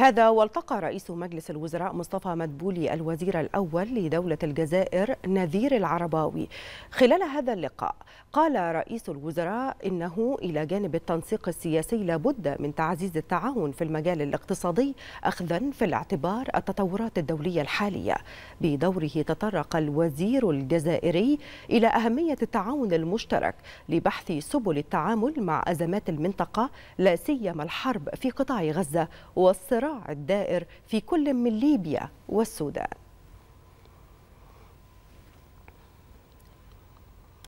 هذا والتقى رئيس مجلس الوزراء مصطفى مدبولي الوزير الأول لدولة الجزائر نذير العرباوي خلال هذا اللقاء قال رئيس الوزراء إنه إلى جانب التنسيق السياسي لابد من تعزيز التعاون في المجال الاقتصادي أخذا في الاعتبار التطورات الدولية الحالية بدوره تطرق الوزير الجزائري إلى أهمية التعاون المشترك لبحث سبل التعامل مع أزمات المنطقة لا سيما الحرب في قطاع غزة والصراع الصراع الدائر في كل من ليبيا والسودان